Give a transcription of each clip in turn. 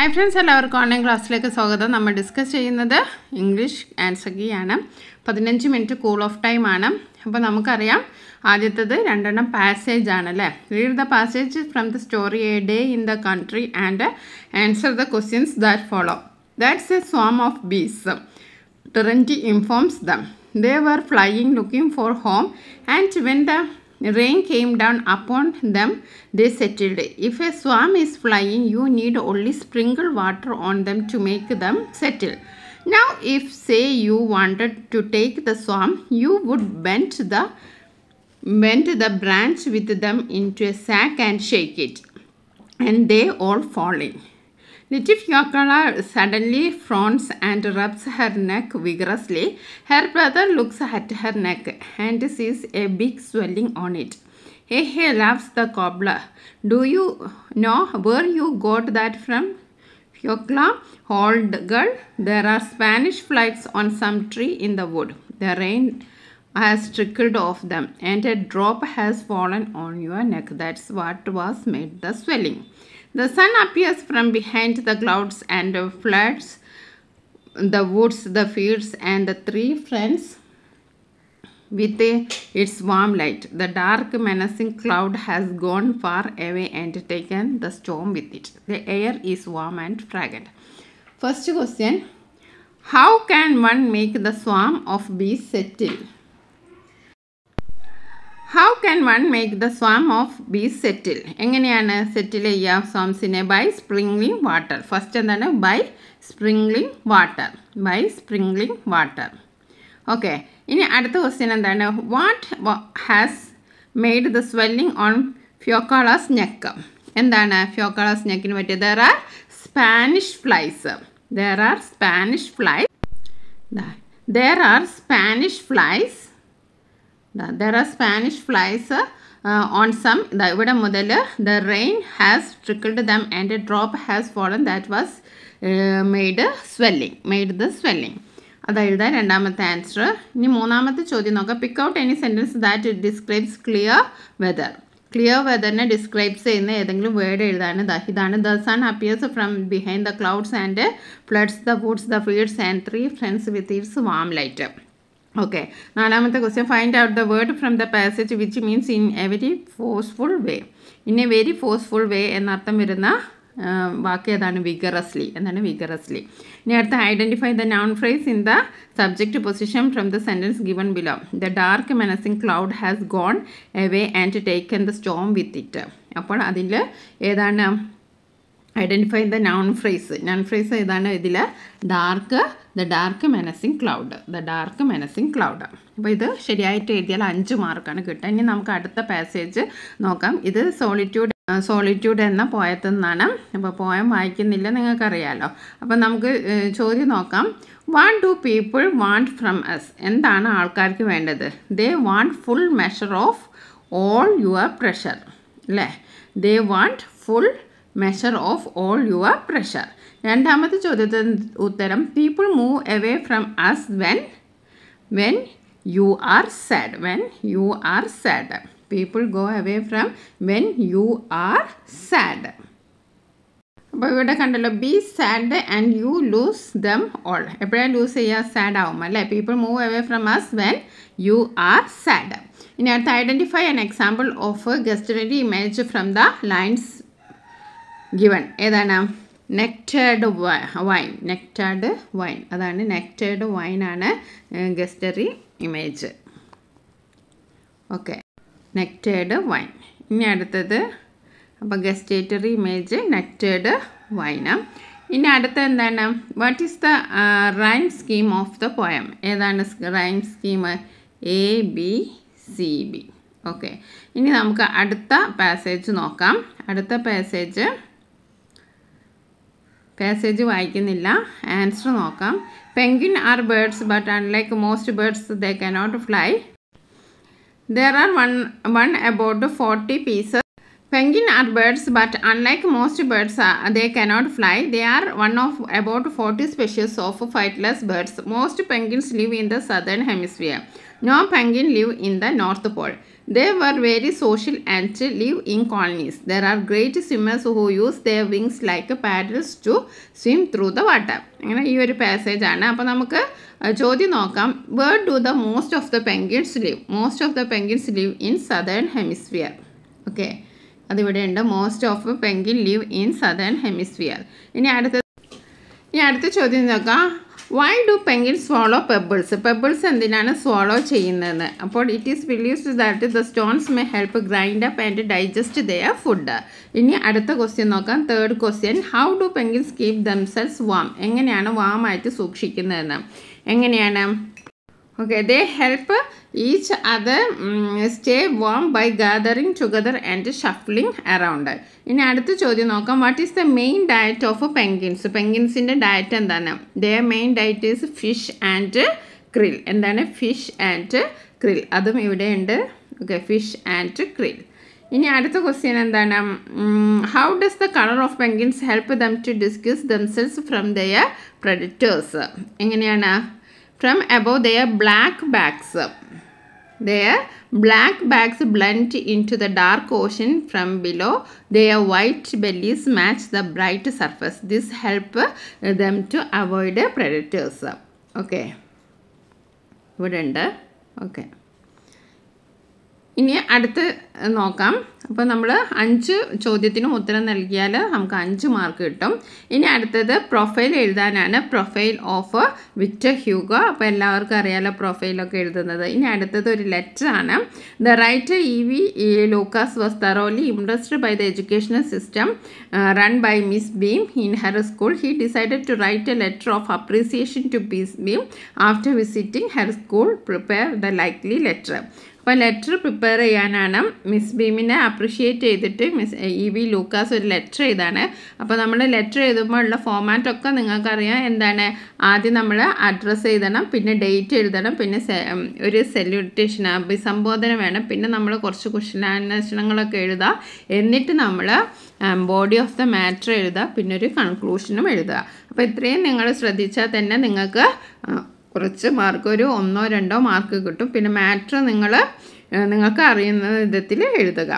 Hi friends എല്ലാവർക്കും online ക്ലാസ്സിലേക്ക് സ്വാഗതം നമ്മൾ ഡിസ്കസ് ചെയ്യുന്നത് ഇംഗ്ലീഷ് ആൻഡ് സഖിയാണ് പതിനഞ്ച് മിനിറ്റ് കൂൾ ഓഫ് ടൈം ആണ് അപ്പോൾ നമുക്കറിയാം ആദ്യത്തത് രണ്ടെണ്ണം പാസേജ് ആണ് അല്ലേ read the passage from the story a day in the country and answer the questions that follow that's a swarm of bees ടെറൻറ്റി informs them they were flying looking for home and when the Rain came down upon them, they settled. If a swarm is flying, you need only sprinkle water on them to make them settle. Now, if say you wanted to take the swarm, you would bend the bend the branch with them into a sack and shake it, and they all fall in. Litifiokala suddenly frowns and rubs her neck vigorously. Her brother looks at her neck and sees a big swelling on it. Hey, hey, laughs the cobbler. Do you know where you got that from? Fiocla, old girl, there are Spanish flags on some tree in the wood. The rain has trickled off them and a drop has fallen on your neck. That's what was made the swelling. The sun appears from behind the clouds and floods the woods, the fields and the three friends with its warm light. The dark menacing cloud has gone far away and taken the storm with it. The air is warm and fragrant. First question, how can one make the swarm of bees settle? How can one make the swarm of bee settle എങ്ങനെയാണ് settle ചെയ്യുക സ്വാംസിനെ by sprinkling water first എന്താണ് by sprinkling water by sprinkling water okay ഇനി അടുത്ത question എന്താണ് what has made the swelling on ഫ്യോക്കോളാസ് neck എന്താണ് ഫ്യോക്കോളാസ് നെക്കിന് പറ്റിയത് there are Spanish flies there are Spanish fly there are Spanish flies there are Spanish flies on some ഇവിടെ മുതൽ the rain has trickled them and drop has fallen that was made swelling made the swelling അതായത് രണ്ടാമത്തെ answer ഇനി മൂന്നാമത്തെ ചോദ്യം നോക്കാം pick out any sentence that describes clear weather clear വെതറിനെ describes ചെയ്യുന്ന ഏതെങ്കിലും വേർഡ് എഴുതാണ് ദ ഇതാണ് the sun appears from behind the clouds and floods the foods the feeds and three friends with eaves warm light okay നാലാമത്തെ question find out the word from the passage which means in a very forceful way in a very forceful way എന്നർത്ഥം വരുന്ന വാക്ക് ഏതാണ് vigorously എന്നാണ് vigorously ഇനി അടുത്ത identify the noun phrase in the subject position from the sentence given below the dark menacing cloud has gone away and taken the storm with it അപ്പോൾ അതിൽ ഏതാണ് identify the noun phrase noun phrase ഏതാണ് ഇതിൽ dark the dark menacing cloud the dark menacing cloud അപ്പോൾ ഇത് ശരിയായിട്ട് എഴുതിയാൽ അഞ്ച് മാർക്കാണ് കിട്ടുക ഇനി നമുക്ക് അടുത്ത പാസേജ് നോക്കാം ഇത് സോളിറ്റ്യൂഡ് സോളിറ്റ്യൂഡ് എന്ന പോയത്തു നിന്നാണ് അപ്പോൾ പോയം വായിക്കുന്നില്ല നിങ്ങൾക്കറിയാലോ അപ്പോൾ നമുക്ക് ചോദ്യം നോക്കാം want to people want from us എന്താണ് ആൾക്കാർക്ക് വേണ്ടത് they want full measure of all your pressure അല്ലേ they want full measure of all your pressure രണ്ടാമത്തെ ചോദ്യത്തിന് ഉത്തരം people move away from us when when you are sad when you are sad people go away from when you are sad അപ്പോൾ ഇവിടെ കണ്ടല്ലോ be sad and you lose them all എപ്പോഴാണ് lose ചെയ്യുക sad ആവും അല്ലേ people move away from us when you are sad ഇനി അടുത്ത് identify an example of gustatory image from the lines given ഏതാണ് നെക്റ്റേഡ് വൈൻ നെക്റ്റേഡ് വൈൻ അതാണ് nectared wine ആണ് gustatory image okay nectared wine ഇനി അടുത്തത് അപ്പോൾ ഗസ്റ്റേറ്ററി ഇമേജ് നെക്റ്റേഡ് വൈന ഇനി അടുത്ത എന്താണ് what is the rhyme scheme of the poem ഏതാണ് rhyme scheme A B C B okay ഇനി നമുക്ക് അടുത്ത പാസേജ് നോക്കാം അടുത്ത പാസേജ് പാസേജ് വായിക്കുന്നില്ല ആൻസർ നോക്കാം penguin are birds but unlike most birds they cannot fly there are one one about forty pieces penguin are birds but unlike most birds they cannot fly they are one of about forty species of flightless birds most penguins live in the southern hemisphere no penguin live in the north pole They were very social and live in colonies. There are great swimmers who use their wings like paddles to swim through the water. അങ്ങനെ ഈ ഒരു passage ആണ് അപ്പോൾ നമുക്ക് ചോദ്യം നോക്കാം where do the most of the penguins live most of the penguins live in southern hemisphere okay അതിവിടെ ഉണ്ട് most of penguin live in southern hemisphere ഇനി അടുത്ത ഇനി അടുത്ത ചോദ്യം നോക്കാം why do penguins swallow pebbles pebbles എന്തിനാണ് സ്വാളോ ചെയ്യുന്നത് അപ്പോൾ it is believes that the stones may help grind up and digest their food ഇനി അടുത്ത ക്വസ്റ്റ്യൻ നോക്കാം third question how do penguins keep themselves warm എങ്ങനെയാണ് വാം ആയിട്ട് സൂക്ഷിക്കുന്നതെന്ന് എങ്ങനെയാണ് Okay, they help each other mm, stay warm by gathering together and shuffling around. ഇനി അടുത്ത ചോദ്യം നോക്കാം what is the main diet of penguins പെങ്കിൻസിൻ്റെ ഡയറ്റ് എന്താണ് the main diet is fish and krill എന്താണ് ഫിഷ് ആൻഡ് ക്രിൽ അതും ഇവിടെ ഉണ്ട് ഓക്കെ ഫിഷ് ആൻഡ് ക്രിൽ ഇനി അടുത്ത ക്വസ്റ്റ്യൻ എന്താണ് how does the colour of penguins help them to disguise themselves from their predators എങ്ങനെയാണ് from above their black backs. Their black backs blend into the dark ocean from below. Their white bellies match the bright surface. This help uh, them to avoid predators. Okay. ഇവിടെ ഉണ്ട് uh, Okay. ഇനി അടുത്ത് നോക്കാം അപ്പോൾ നമ്മൾ അഞ്ച് ചോദ്യത്തിനും ഉത്തരം നൽകിയാൽ നമുക്ക് അഞ്ച് മാർക്ക് കിട്ടും ഇനി അടുത്തത് പ്രൊഫൈൽ എഴുതാനാണ് പ്രൊഫൈൽ ഓഫ് വിറ്റ് ഹ്യൂഗോ അപ്പോൾ എല്ലാവർക്കും അറിയാലോ പ്രൊഫൈലൊക്കെ എഴുതുന്നത് ഇനി അടുത്തത് ഒരു ലെറ്ററാണ് the writer E V Lucas was thoroughly impressed by the educational system run by Miss Beam in her school he decided to write a letter of appreciation to Miss Beam after visiting her school prepare the likely letter അപ്പോൾ letter prepare ചെയ്യാനാണ് Miss ബീമിനെ appreciate ചെയ്തിട്ട് Miss E V Lucas ഒരു letter ചെയ്താണ് അപ്പോൾ നമ്മൾ letter എഴുതുമ്പോൾ ഉള്ള ഫോമാറ്റൊക്കെ നിങ്ങൾക്കറിയാം എന്താണ് ആദ്യം നമ്മൾ അഡ്രസ്സ് എഴുതണം പിന്നെ ഡേറ്റ് എഴുതണം പിന്നെ ഒരു സെല്യൂട്ടേഷൻ അഭിസംബോധന വേണം പിന്നെ നമ്മൾ കുറച്ച് കുശലാന്വേഷണങ്ങളൊക്കെ എഴുതുക എന്നിട്ട് നമ്മൾ ബോഡി ഓഫ് ദ മാറ്റർ എഴുതുക പിന്നെ ഒരു കൺക്ലൂഷനും എഴുതുക അപ്പോൾ ഇത്രയും നിങ്ങൾ ശ്രദ്ധിച്ചാൽ തന്നെ നിങ്ങൾക്ക് കുറച്ച് മാർക്ക് ഒരു ഒന്നോ രണ്ടോ മാർക്ക് കിട്ടും പിന്നെ മാറ്റർ നിങ്ങൾ നിങ്ങൾക്ക് അറിയുന്ന വിധത്തിൽ എഴുതുക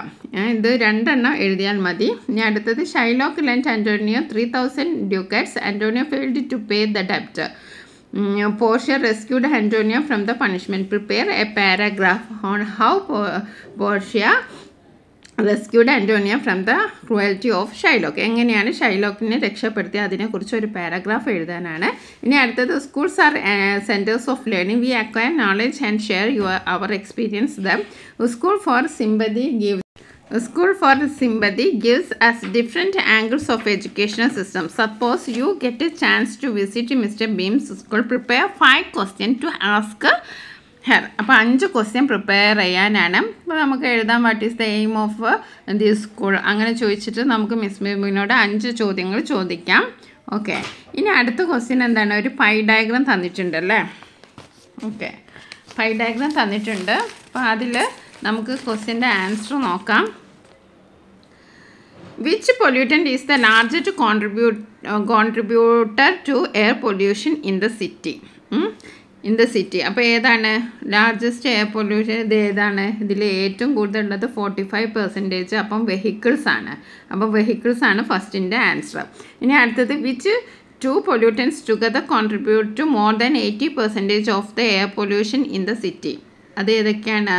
ഇത് രണ്ടെണ്ണം എഴുതിയാൽ മതി ഇനി അടുത്തത് Shylock lent Antonio three thousand ducats Antonio failed to pay the ഡെപ്റ്റ് Portia rescued Antonio from the punishment prepare a paragraph on how Portia rescued Antonio from the cruelty of Shylock എങ്ങനെയാണ് ഷൈലോക്കിനെ രക്ഷപ്പെടുത്തി അതിനെക്കുറിച്ച് ഒരു പാരാഗ്രാഫ് എഴുതാനാണ് ഇനി അടുത്തത് schools are centres of learning we acquire knowledge and share your our experience them school for sympathy give school for sympathy gives us different angles of educational system suppose you get a chance to visit mister Beam's school prepare five question to ask her അപ്പോൾ അഞ്ച് question prepare ചെയ്യാനാണ് അപ്പോൾ നമുക്ക് എഴുതാം what is the aim of the school അങ്ങനെ ചോദിച്ചിട്ട് നമുക്ക് miss മിമിനോട് അഞ്ച് ചോദ്യങ്ങൾ ചോദിക്കാം ഓക്കെ ഇനി അടുത്ത ക്വസ്റ്റ്യൻ എന്താണ് ഒരു പൈ ഡയഗ്രാം തന്നിട്ടുണ്ട് അല്ലേ ഓക്കെ പൈ ഡയഗ്രാം തന്നിട്ടുണ്ട് അപ്പോൾ അതിൽ നമുക്ക് ക്വസ്റ്റ്യൻ്റെ ആൻസർ നോക്കാം which pollutant is the largest contribute contributor to air pollution in the city in the city അപ്പോൾ ഏതാണ് ലാർജസ്റ്റ് എയർ പൊല്യൂഷൻ ഇത് ഏതാണ് ഇതിൽ ഏറ്റവും കൂടുതൽ ഉള്ളത് ഫോർട്ടി ഫൈവ് പെർസെൻറ്റേജ് അപ്പം വെഹിക്കിൾസ് ആണ് അപ്പം വെഹിക്കിൾസ് ആണ് ഫസ്റ്റിൻ്റെ ആൻസർ ഇനി അടുത്തത് which two pollutants together contribute to more than eighty percentage of the air pollution in the city അത് ഏതൊക്കെയാണ്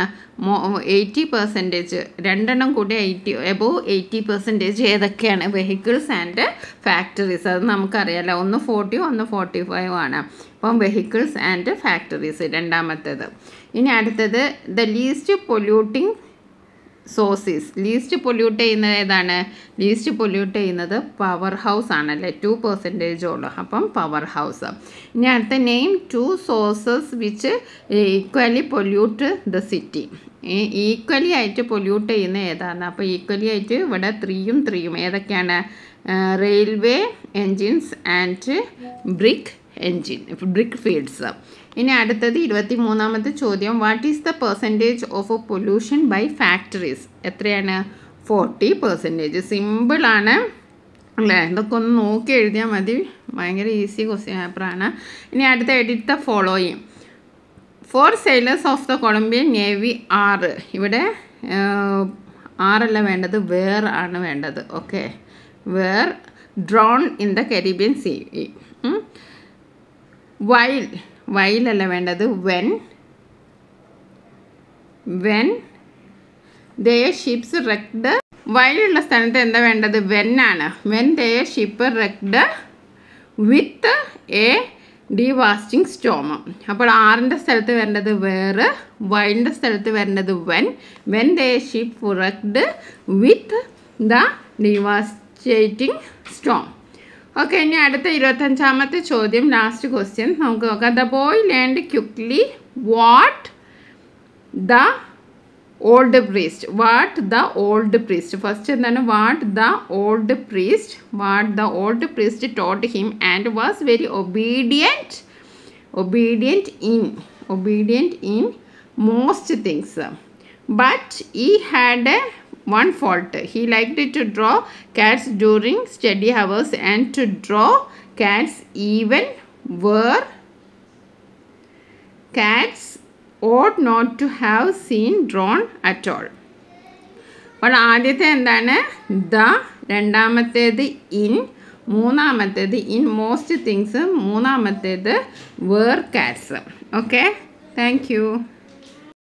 മോ എയ്റ്റി പെർസെൻറ്റേജ് രണ്ടെണ്ണം കൂടി എയ്റ്റി എബോവ് എയ്റ്റി പെർസെൻറ്റേജ് ഏതൊക്കെയാണ് വെഹിക്കിൾസ് ആൻഡ് ഫാക്ടറീസ് അത് നമുക്കറിയാമല്ലോ ഒന്ന് ഫോർട്ടിയോ ഒന്ന് ഫോർട്ടി ഫൈവ് ആണ് അപ്പം വെഹിക്കിൾസ് ആൻഡ് ഫാക്ടറീസ് രണ്ടാമത്തേത് ഇനി അടുത്തത് the least polluting sources least pollute ചെയ്യുന്നത് ഏതാണ് ലീസ്റ്റ് പൊല്യൂട്ട് ചെയ്യുന്നത് പവർ ഹൗസ് ആണല്ലേ ടു പെർസെൻറ്റേജ് ഉള്ളു അപ്പം പവർ ഹൗസ് ഇനി അടുത്ത name two sources which equally pollute the city equally ആയിട്ട് പൊല്യൂട്ട് ചെയ്യുന്ന ഏതാണ് അപ്പോൾ ഈക്വലി ആയിട്ട് ഇവിടെ ത്രീയും ത്രീയും ഏതൊക്കെയാണ് railway engines and brick engine brick fields ഇനി അടുത്തത് ഇരുപത്തി മൂന്നാമത്തെ ചോദ്യം what is the percentage of a pollution by factories എത്രയാണ് ഫോർട്ടി പെർസെൻറ്റേജ് സിമ്പിളാണ് അല്ലേ ഇതൊക്കെ ഒന്ന് നോക്കി എഴുതിയാൽ മതി ഭയങ്കര ഈസി ക്വസ്റ്റ്യൻ പേപ്പറാണ് ഇനി അടുത്ത edit the following four sailors of the Colombian navy are ഇവിടെ ആറല്ല വേണ്ടത് വേർ ആണ് വേണ്ടത് okay were drowned in the Caribbean sea while വൈലല്ല വേണ്ടത് when when their ships wrecked വൈലുള്ള സ്ഥലത്ത് എന്താ വേണ്ടത് വെൻ ആണ് when their ship wrecked with a devastating storm അപ്പോൾ ആറിൻ്റെ സ്ഥലത്ത് വരേണ്ടത് വേറ് വൈലിൻ്റെ സ്ഥലത്ത് വരേണ്ടത് when when their ship wrecked with the devastating storm okay ഇനി അടുത്ത ഇരുപത്തഞ്ചാമത്തെ ചോദ്യം ലാസ്റ്റ് ക്വസ്റ്റ്യൻ നമുക്ക് നോക്കാം the boy learned quickly what the old priest what the old priest first എന്താണ് what the old priest what the old priest taught him and was very obedient obedient in obedient in most things but he had a one fault. He liked to draw cats during study hours and to draw cats even were cats ought not to have seen drawn at all. One aadhyathe endana the rendamathethu in moonamathethu in most things moonamathethu were cats. Okay? Thank you.